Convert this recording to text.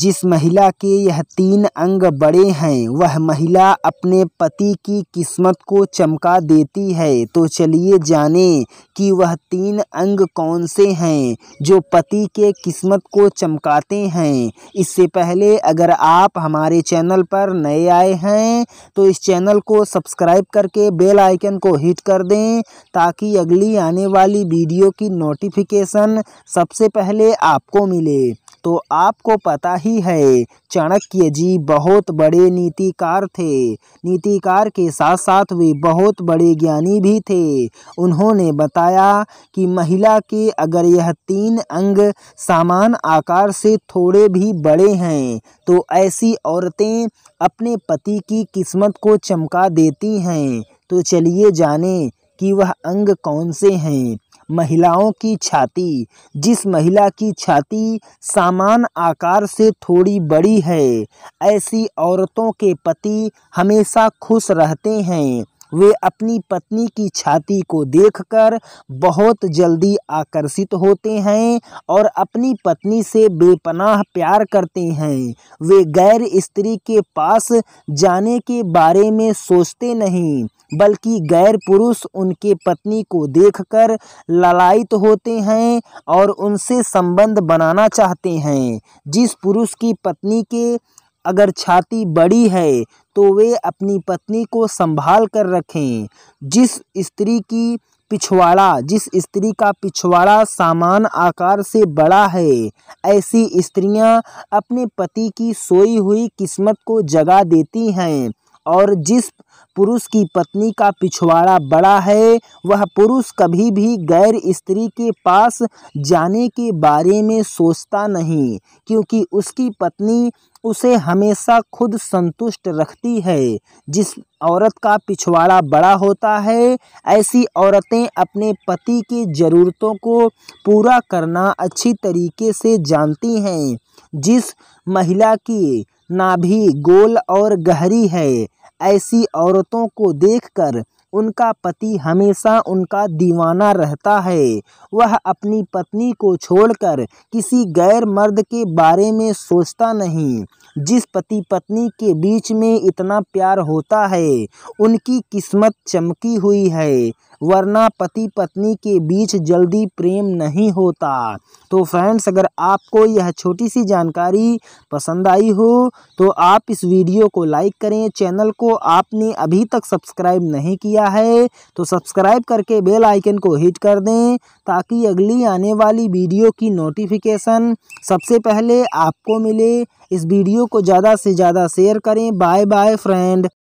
जिस महिला के यह तीन अंग बड़े हैं वह महिला अपने पति की किस्मत को चमका देती है तो चलिए जानें कि वह तीन अंग कौन से हैं जो पति के किस्मत को चमकाते हैं इससे पहले अगर आप हमारे चैनल पर नए आए हैं तो इस चैनल को सब्सक्राइब करके बेल आइकन को हिट कर दें ताकि अगली आने वाली वीडियो की नोटिफिकेशन सबसे पहले आपको मिले तो आपको पता ही है चाणक्य जी बहुत बड़े नीतिकार थे नीतिकार के साथ साथ वे बहुत बड़े ज्ञानी भी थे उन्होंने बताया कि महिला के अगर यह तीन अंग समान आकार से थोड़े भी बड़े हैं तो ऐसी औरतें अपने पति की किस्मत को चमका देती हैं तो चलिए जाने कि वह अंग कौन से हैं महिलाओं की छाती जिस महिला की छाती सामान आकार से थोड़ी बड़ी है ऐसी औरतों के पति हमेशा खुश रहते हैं वे अपनी पत्नी की छाती को देखकर बहुत जल्दी आकर्षित होते हैं और अपनी पत्नी से बेपनाह प्यार करते हैं वे गैर स्त्री के पास जाने के बारे में सोचते नहीं बल्कि गैर पुरुष उनके पत्नी को देखकर ललायित होते हैं और उनसे संबंध बनाना चाहते हैं जिस पुरुष की पत्नी के अगर छाती बड़ी है तो वे अपनी पत्नी को संभाल कर रखें जिस स्त्री की पिछवाड़ा जिस स्त्री का पिछवाड़ा सामान आकार से बड़ा है ऐसी स्त्रियां अपने पति की सोई हुई किस्मत को जगा देती हैं और जिस पुरुष की पत्नी का पिछवाड़ा बड़ा है वह पुरुष कभी भी गैर स्त्री के पास जाने के बारे में सोचता नहीं क्योंकि उसकी पत्नी उसे हमेशा खुद संतुष्ट रखती है जिस औरत का पिछवाड़ा बड़ा होता है ऐसी औरतें अपने पति की ज़रूरतों को पूरा करना अच्छी तरीके से जानती हैं जिस महिला की नाभि गोल और गहरी है ऐसी औरतों को देखकर उनका पति हमेशा उनका दीवाना रहता है वह अपनी पत्नी को छोड़कर किसी गैर मर्द के बारे में सोचता नहीं जिस पति पत्नी के बीच में इतना प्यार होता है उनकी किस्मत चमकी हुई है वरना पति पत्नी के बीच जल्दी प्रेम नहीं होता तो फ्रेंड्स अगर आपको यह छोटी सी जानकारी पसंद आई हो तो आप इस वीडियो को लाइक करें चैनल को आपने अभी तक सब्सक्राइब नहीं किया है तो सब्सक्राइब करके बेल आइकन को हिट कर दें ताकि अगली आने वाली वीडियो की नोटिफिकेशन सबसे पहले आपको मिले इस वीडियो को ज़्यादा से ज़्यादा शेयर करें बाय बाय फ्रेंड